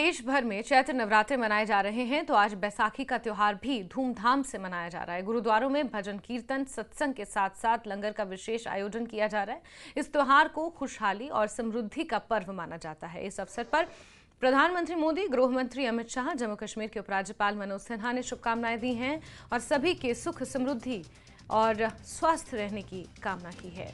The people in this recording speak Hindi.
देश भर में चैत्र नवरात्रे मनाए जा रहे हैं तो आज बैसाखी का त्यौहार भी धूमधाम से मनाया जा रहा है गुरुद्वारों में भजन कीर्तन सत्संग के साथ साथ लंगर का विशेष आयोजन किया जा रहा है इस त्योहार को खुशहाली और समृद्धि का पर्व माना जाता है इस अवसर पर प्रधानमंत्री मोदी गृह मंत्री अमित शाह जम्मू कश्मीर के उपराज्यपाल मनोज सिन्हा ने शुभकामनाएं दी हैं और सभी के सुख समृद्धि और स्वस्थ रहने की कामना की है